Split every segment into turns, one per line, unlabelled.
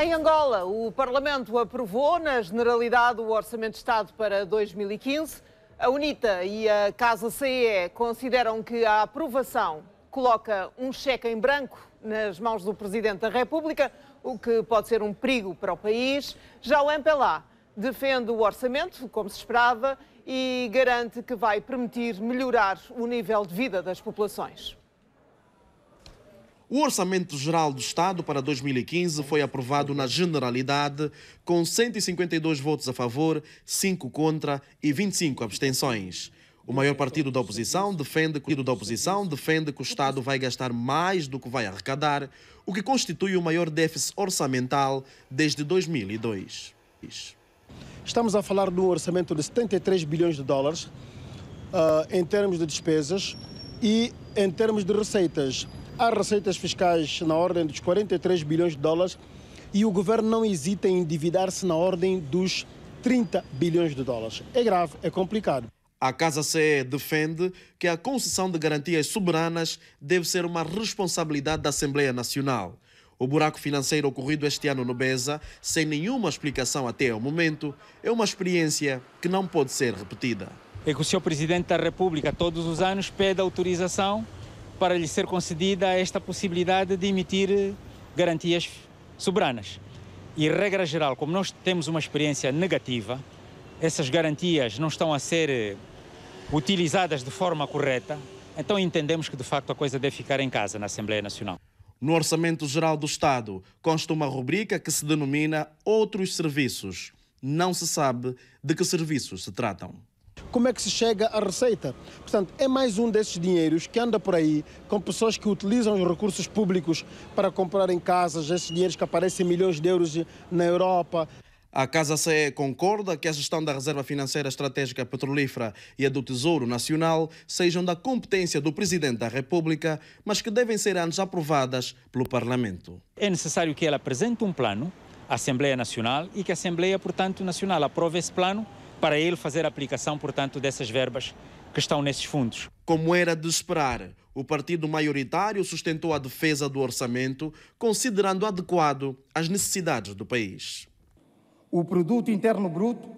Em Angola, o Parlamento aprovou, na generalidade, o Orçamento de Estado para 2015. A UNITA e a Casa CE consideram que a aprovação coloca um cheque em branco nas mãos do Presidente da República, o que pode ser um perigo para o país. Já o MPLA defende o orçamento, como se esperava, e garante que vai permitir melhorar o nível de vida das populações.
O Orçamento Geral do Estado para 2015 foi aprovado na Generalidade, com 152 votos a favor, 5 contra e 25 abstenções. O maior partido da oposição defende, da oposição defende que o Estado vai gastar mais do que vai arrecadar, o que constitui o maior déficit orçamental desde 2002.
Estamos a falar de um orçamento de 73 bilhões de dólares uh, em termos de despesas e em termos de receitas Há receitas fiscais na ordem dos 43 bilhões de dólares e o governo não hesita em endividar-se na ordem dos 30 bilhões de dólares. É grave, é complicado. A Casa CE defende que a concessão de
garantias soberanas deve ser uma responsabilidade da Assembleia Nacional. O buraco financeiro ocorrido este ano no BESA, sem nenhuma explicação até ao momento, é uma experiência
que não pode ser repetida. É que o Sr. Presidente da República, todos os anos, pede autorização para lhe ser concedida esta possibilidade de emitir garantias soberanas. E, regra geral, como nós temos uma experiência negativa, essas garantias não estão a ser utilizadas de forma correta, então entendemos que, de facto, a coisa deve ficar em casa, na Assembleia Nacional.
No Orçamento Geral do Estado consta uma rubrica que se denomina Outros Serviços. Não se sabe de que serviços se tratam
como é que se chega à receita. Portanto, é mais um desses dinheiros que anda por aí com pessoas que utilizam os recursos públicos para comprarem casas, esses dinheiros que aparecem milhões de euros na Europa. A Casa CE concorda que a gestão da
Reserva Financeira Estratégica Petrolífera e a do Tesouro Nacional sejam da competência do Presidente da República, mas que
devem ser antes aprovadas pelo Parlamento. É necessário que ela apresente um plano à Assembleia Nacional e que a Assembleia, portanto, Nacional aprove esse plano para ele fazer a aplicação, portanto, dessas verbas que estão nesses fundos. Como era de esperar,
o partido maioritário sustentou a defesa do orçamento, considerando adequado às necessidades do país.
O produto interno bruto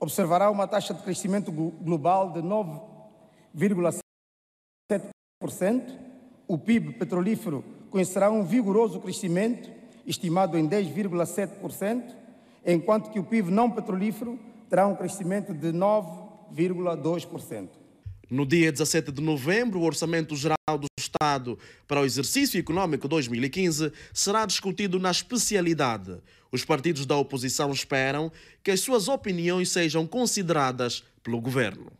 observará uma taxa de crescimento global de 9,7%. O PIB petrolífero conhecerá um vigoroso crescimento, estimado em 10,7%, enquanto que o PIB não petrolífero terá um crescimento de 9,2%. No dia 17 de novembro, o Orçamento
Geral do Estado para o Exercício Econômico 2015 será discutido na especialidade. Os partidos da oposição esperam que as suas opiniões sejam consideradas pelo governo.